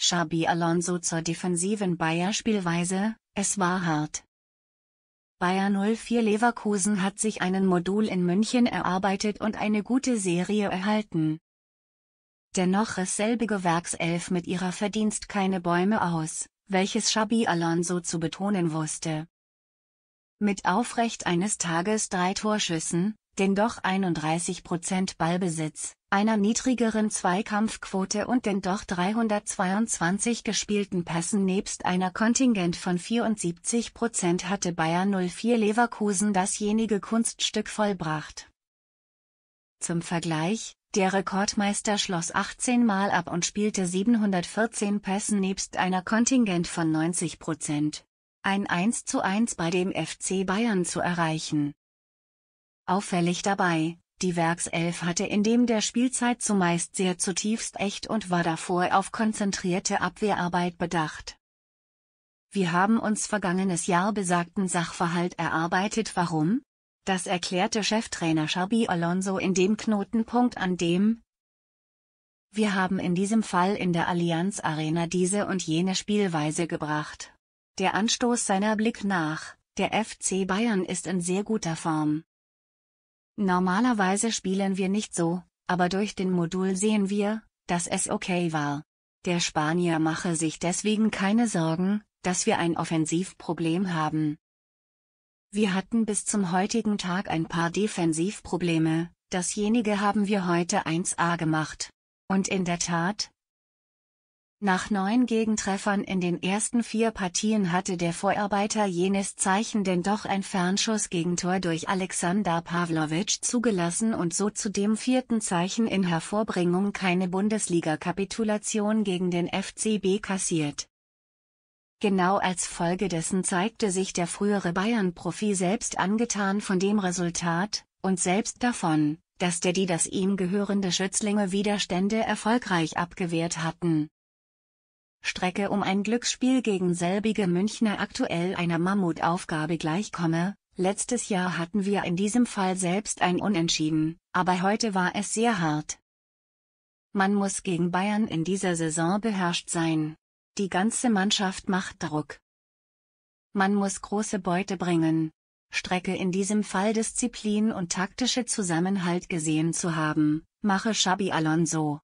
Xabi Alonso zur defensiven Bayer-Spielweise, es war hart. Bayer 04 Leverkusen hat sich einen Modul in München erarbeitet und eine gute Serie erhalten. Dennoch riss selbige Werkself mit ihrer Verdienst keine Bäume aus, welches Xabi Alonso zu betonen wusste. Mit aufrecht eines Tages drei Torschüssen, denn doch 31 Ballbesitz, einer niedrigeren Zweikampfquote und den doch 322 gespielten Pässen nebst einer Kontingent von 74 hatte Bayern 04 Leverkusen dasjenige Kunststück vollbracht. Zum Vergleich, der Rekordmeister schloss 18 Mal ab und spielte 714 Pässen nebst einer Kontingent von 90 Ein 1 zu 1 bei dem FC Bayern zu erreichen, Auffällig dabei, die Werkself hatte in dem der Spielzeit zumeist sehr zutiefst echt und war davor auf konzentrierte Abwehrarbeit bedacht. Wir haben uns vergangenes Jahr besagten Sachverhalt erarbeitet. Warum? Das erklärte Cheftrainer Xabi Alonso in dem Knotenpunkt an dem Wir haben in diesem Fall in der Allianz Arena diese und jene Spielweise gebracht. Der Anstoß seiner Blick nach, der FC Bayern ist in sehr guter Form. Normalerweise spielen wir nicht so, aber durch den Modul sehen wir, dass es okay war. Der Spanier mache sich deswegen keine Sorgen, dass wir ein Offensivproblem haben. Wir hatten bis zum heutigen Tag ein paar Defensivprobleme, dasjenige haben wir heute 1a gemacht. Und in der Tat, nach neun Gegentreffern in den ersten vier Partien hatte der Vorarbeiter jenes Zeichen denn doch ein fernschuss Fernschussgegentor durch Alexander Pavlovic zugelassen und so zu dem vierten Zeichen in Hervorbringung keine Bundesliga-Kapitulation gegen den FCB kassiert. Genau als Folge dessen zeigte sich der frühere Bayern-Profi selbst angetan von dem Resultat, und selbst davon, dass der die das ihm gehörende Schützlinge Widerstände erfolgreich abgewehrt hatten. Strecke um ein Glücksspiel gegen selbige Münchner aktuell einer Mammutaufgabe gleichkomme, letztes Jahr hatten wir in diesem Fall selbst ein Unentschieden, aber heute war es sehr hart. Man muss gegen Bayern in dieser Saison beherrscht sein. Die ganze Mannschaft macht Druck. Man muss große Beute bringen. Strecke in diesem Fall Disziplin und taktische Zusammenhalt gesehen zu haben, mache Xabi Alonso.